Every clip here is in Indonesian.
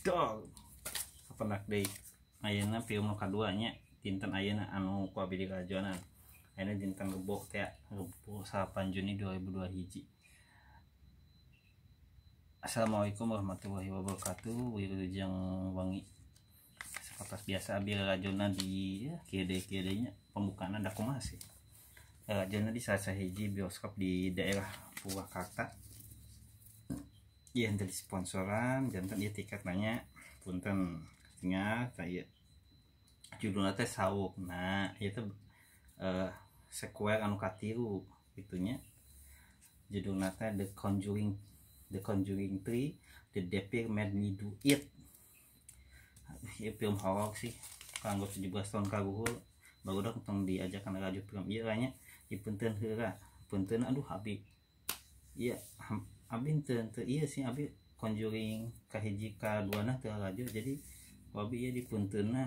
dong penak deh ayana film loka duanya dinten ayana anu ku abdi kalajuanan ayana dinten gebok teh gebok 8 Juni 2002 hiji Assalamualaikum warahmatullahi wabarakatuh Wirujeng wangi Seperti biasa abdi kalajuanan di ya, kiri nya pembukaan ada kumasih Kalajuanan eh, di salah hiji bioskop di daerah Purwakarta Iya nanti sponsoran jantan dia tiket nanya punten tinggal kayak judulnya teh sawuk nah itu iya uh, eh, sekuel anu katiru itunya judulnya teh The Conjuring The Conjuring 3 The Devil Made Me Do It ya film horor sih gue 17 tahun kaguhul baru dong diajak diajakan radio film iya kayaknya di punten hera punten aduh habis iya Abin te, te iya sih Abi konjuring kahijika ka nah teu laju jadi wabi di iya dipunteunna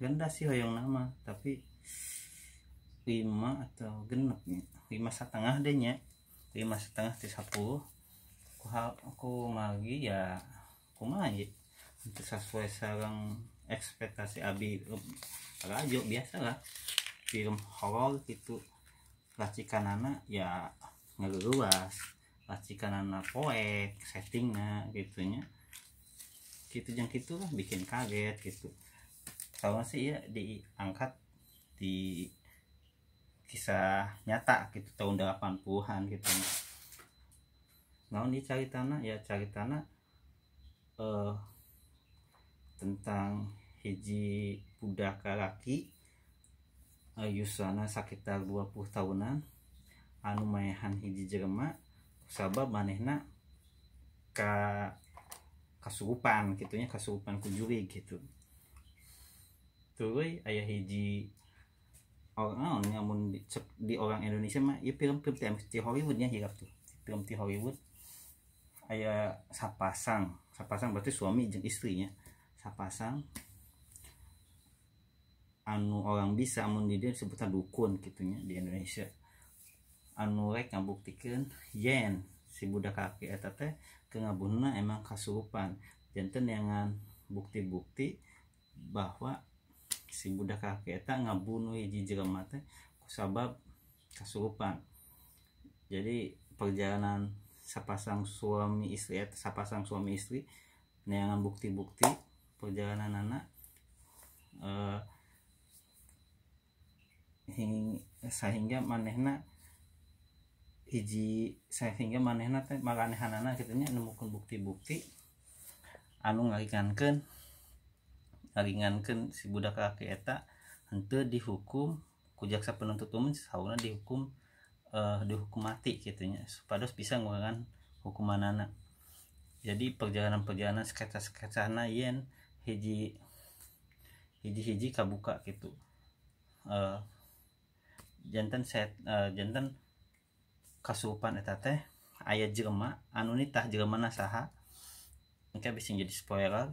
rendah sih hoyong nama tapi lima atau genapnya lima setengah deh nya lima setengah tuh sepuluh ku aku magi ya ku magi untuk sesuai sarang ekspektasi abi rajo biasa lah film horor itu racikan anak ya ngeluas racikan anak poek settingnya gitunya gitu yang gitu lah bikin kaget gitu sama sih ya diangkat di kisah nyata gitu tahun 80-an gitu nah ini cari tanah ya cari tanah eh, tentang hiji budak laki eh, Yusana sekitar 20 tahunan anu mayahan hiji Jerma sabab manehna ka kasupan gitunya kasupan kujuri gitu tuh gitu. ayah hiji orang on mun di, di orang Indonesia mah ya film film di ti Hollywoodnya hirap tuh film di Hollywood ayah sapasang sapasang berarti suami jeng istrinya sapasang anu orang bisa mun di dia sebutan dukun kitunya di Indonesia anurek ngabuktikan yen si budak kaki eta teh emang kasurupan janten dengan bukti-bukti bahwa si budak kaki eta ngabunuh hiji jelema teh kusabab kasurupan jadi perjalanan sepasang suami istri eta sepasang suami istri dengan bukti-bukti perjalanan anak eh, sehingga manehna hiji saya hingga manehna teh makanehanana katanya nemukan bukti-bukti anu ngaringankeun ngaringankeun si budak kakek eta ente dihukum ku jaksa penuntut umum sauna dihukum eh, dihukum mati kitanya supados bisa ngurangan hukuman anak jadi perjalanan-perjalanan sketsa na yen hiji hiji-hiji kabuka gitu eh, jantan set eh, jantan kasupan eta teh ayat jelema anu nitah jelema saha engke bisa jadi spoiler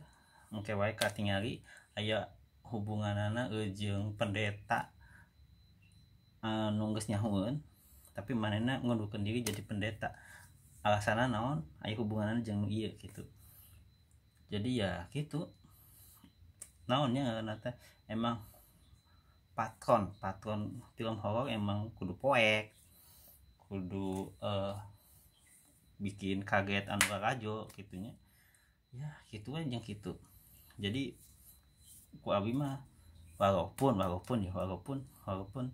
engke wae katingali aya hubunganana jeung pendeta anu geus nyahueun tapi manehna ngunduhkeun diri jadi pendeta alasanna naon hubungan anak jeng iya gitu jadi ya gitu naonnya ngaranna teh emang patron patron film horor emang kudu poek kudu uh, bikin kaget anu rajo kitunya ya gitu aja gitu jadi ku abi mah walaupun walaupun ya walaupun walaupun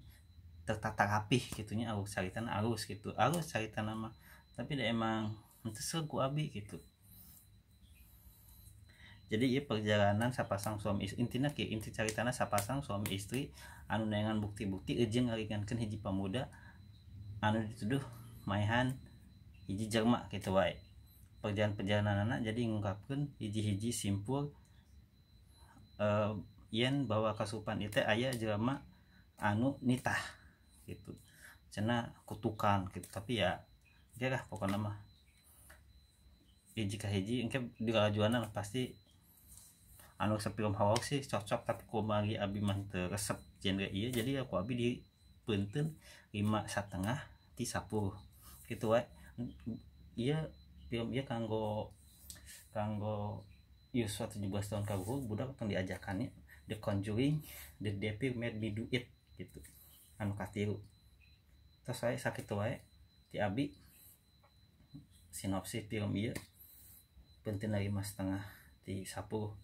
tertata rapih kitunya arus caritan arus gitu arus caritan nama tapi dia emang itu ku abi gitu jadi ya perjalanan sapasang suami istri intinya ke inti caritana sapasang suami istri anu nengan bukti-bukti ejeng ngarikan hiji pemuda anu dituduh mainan hiji jerma gitu wae perjalanan-perjalanan anak jadi ngungkapkan hiji-hiji simpul uh, yen bahwa kasupan itu ayah jelma anu nitah gitu cena kutukan gitu tapi ya dia lah pokoknya mah hiji ka hiji engke di kalajuanan pasti anu sepilum hawak sih cocok tapi ku mari abi mah resep genre iya jadi aku ya abi di penten lima setengah sapu. gitu wae iya film iya kanggo kanggo iya, tujuh 17 tahun kagoh budak akan diajakannya the conjuring the devil made me do it gitu anu katilu terus saya sakit wae ti abi sinopsis film iya penting lagi mas setengah di sapu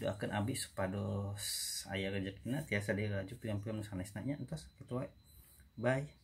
doakan abis supados saya rejekina tiasa diraju pirang pilihan sanesna nya entos kitu wae bye